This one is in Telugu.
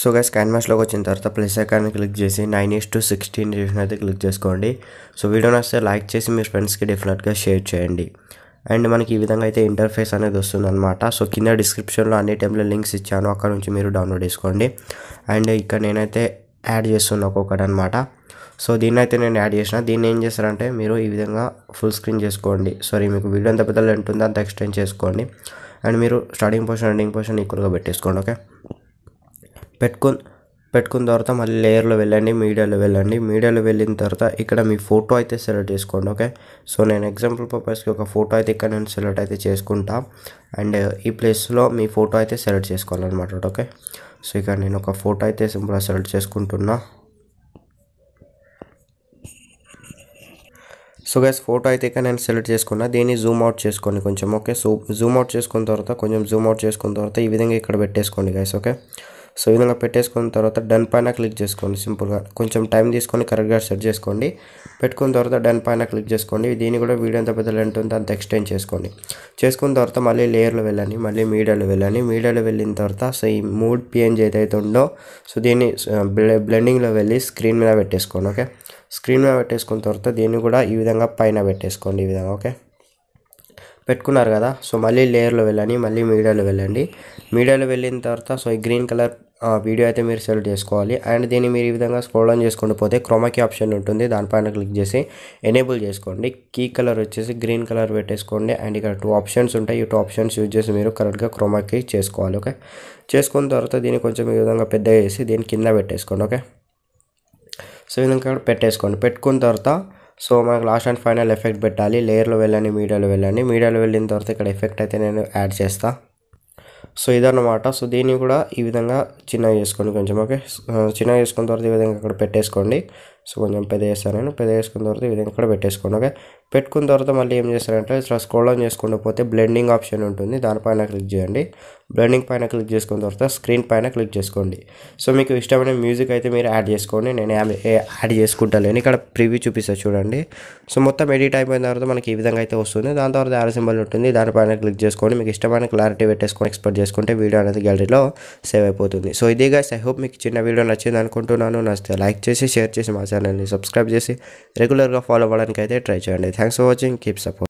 సో గా స్కాన్ మ్యాచ్లోకి వచ్చిన తర్వాత ప్లస్ ఐకాన్ని క్లిక్ చేసి నైన్ ఈస్ టు సిక్స్టీన్ రేషన్ అయితే క్లిక్ చేసుకోండి సో వీడియో నచ్చితే లైక్ చేసి మీ ఫ్రెండ్స్కి డెఫినెట్గా షేర్ చేయండి అండ్ మనకి ఈ విధంగా అయితే ఇంటర్ఫేస్ అనేది వస్తుందన్నమాట సో కింద డిస్క్రిప్షన్లో అన్ని టైంలో లింక్స్ ఇచ్చాను అక్కడ నుంచి మీరు డౌన్లోడ్ చేసుకోండి అండ్ ఇక్కడ నేనైతే యాడ్ చేస్తున్నా ఒక్కొక్కటి అనమాట సో దీన్ని అయితే నేను యాడ్ చేసిన దీన్ని ఏం చేస్తారంటే మీరు ఈ విధంగా ఫుల్ స్క్రీన్ చేసుకోండి సారీ మీకు వీడియో ఎంత పెద్దలు ఉంటుందో అంత ఎక్స్టెండ్ చేసుకోండి అండ్ మీరు స్టార్టింగ్ పోర్షన్ ఎండింగ్ పోర్షన్ ఈక్వల్గా పెట్టేసుకోండి ఓకే పెట్టుకొని పెట్టుకున్న తర్వాత మళ్ళీ లేయర్లో వెళ్ళండి మీడియాలో వెళ్ళండి మీడియాలో వెళ్ళిన తర్వాత ఇక్కడ మీ ఫోటో అయితే సెలెక్ట్ చేసుకోండి ఓకే సో నేను ఎగ్జాంపుల్ పర్పస్కి ఒక ఫోటో అయితే ఇక్కడ నేను సెలెక్ట్ అయితే చేసుకుంటా అండ్ ఈ ప్లేస్లో మీ ఫోటో అయితే సెలెక్ట్ చేసుకోవాలన్నమాట ఓకే సో ఇక్కడ నేను ఒక ఫోటో అయితే సింపుల్గా సెలెక్ట్ చేసుకుంటున్నా సో గైస్ ఫోటో అయితే ఇక్కడ నేను సెలెక్ట్ చేసుకున్నా దీన్ని జూమ్ అవుట్ చేసుకోండి కొంచెం ఓకే సో జూమ్ అవుట్ చేసుకున్న తర్వాత కొంచెం జూమ్ అవుట్ చేసుకున్న తర్వాత ఈ విధంగా ఇక్కడ పెట్టేసుకోండి గైస్ ఓకే సో ఈ విధంగా పెట్టేసుకున్న తర్వాత డన్ పైన క్లిక్ చేసుకోండి సింపుల్గా కొంచెం టైం తీసుకొని కరెక్ట్గా సెట్ చేసుకోండి పెట్టుకున్న తర్వాత డన్ పైన క్లిక్ చేసుకోండి దీన్ని కూడా వీడియో ఎంత పెద్ద లెంట్ ఉందో అంత ఎక్స్టెండ్ చేసుకోండి చేసుకున్న తర్వాత మళ్ళీ లేయర్లో వెళ్ళండి మళ్ళీ మీడియాలో వెళ్ళండి మీడియాలో వెళ్ళిన తర్వాత సో ఈ మూడ్ పిఎన్జీ ఏదైతే ఉందో సో దీన్ని బ్లెండింగ్లో వెళ్ళి స్క్రీన్ మీద పెట్టేసుకోండి ఓకే స్క్రీన్ మీద పెట్టేసుకున్న తర్వాత దీన్ని కూడా ఈ విధంగా పైన పెట్టేసుకోండి ఈ విధంగా ఓకే పెట్టుకున్నారు కదా సో మళ్ళీ లేయర్లో వెళ్ళండి మళ్ళీ మీడియాలో వెళ్ళండి మీడియాలో వెళ్ళిన తర్వాత సో ఈ గ్రీన్ కలర్ వీడియో అయితే మీరు సెలెక్ట్ చేసుకోవాలి అండ్ దీన్ని మీరు ఈ విధంగా స్క్రోల్ ఆన్ చేసుకుంటూ పోతే క్రోమాకి ఆప్షన్ ఉంటుంది దానిపైన క్లిక్ చేసి ఎనేబుల్ చేసుకోండి కీ కలర్ వచ్చేసి గ్రీన్ కలర్ పెట్టేసుకోండి అండ్ ఇక్కడ టూ ఆప్షన్స్ ఉంటాయి ఈ టూ ఆప్షన్స్ యూజ్ చేసి మీరు కరెక్ట్గా క్రోమాకీ చేసుకోవాలి ఓకే చేసుకున్న తర్వాత దీన్ని కొంచెం ఈ విధంగా పెద్దగా చేసి దీని కింద పెట్టేసుకోండి ఓకే సో విధంగా పెట్టేసుకోండి పెట్టుకున్న తర్వాత సో మనకు లాస్ట్ అండ్ ఫైనల్ ఎఫెక్ట్ పెట్టాలి లేయర్లో వెళ్ళండి మీడియాలో వెళ్ళండి మీడియాలో వెళ్ళిన తర్వాత ఇక్కడ ఎఫెక్ట్ అయితే నేను యాడ్ చేస్తాను సో ఇదన్నమాట సో దీన్ని కూడా ఈ విధంగా చిన్నగా చేసుకోండి కొంచెం ఓకే చిన్నగా చేసుకున్న తర్వాత ఈ విధంగా అక్కడ పెట్టేసుకోండి సో కొంచెం పెద్ద చేస్తాను నేను పెద్ద చేసుకున్న తర్వాత ఈ విధంగా ఇక్కడ పెట్టేసుకోండి ఓకే పెట్టుకున్న తర్వాత మళ్ళీ ఏం చేస్తారంటే ఇట్లా స్క్రోల్ డౌన్ చేసుకుంటూ పోతే బ్లెండింగ్ ఆప్షన్ ఉంటుంది దానిపైన క్లిక్ చేయండి బ్లెండింగ్ పైన క్లిక్ చేసుకున్న తర్వాత స్క్రీన్ పైన క్లిక్ చేసుకోండి సో మీకు ఇష్టమైన మ్యూజిక్ అయితే మీరు యాడ్ చేసుకోండి నేను యాడ్ చేసుకుంటా లేని ఇక్కడ ప్రివ్యూ చూపిస్తా చూడండి సో మొత్తం ఎడిట్ అయిపోయిన తర్వాత మనకి ఈ విధంగా అయితే వస్తుంది దాని తర్వాత యాడ్ సింబల్ ఉంటుంది దానిపైన క్లిక్ చేసుకోండి మీకు ఇష్టమైన క్లారిటీ పెట్టేసుకొని ఎక్స్పర్ట్ చేసుకుంటే వీడియో అనేది గ్యాలరీలో సేవ్ అయిపోతుంది సో ఇదే గైస్ ఐ హోప్ మీకు చిన్న వీడియో నచ్చింది అనుకుంటున్నాను నచ్చితే లైక్ చేసి షేర్ చేసి మా ఛానల్ని సబ్స్క్రైబ్ చేసి రెగ్యులర్గా ఫాలో అవ్వడానికి అయితే ట్రై చేయండి thanks for watching keep support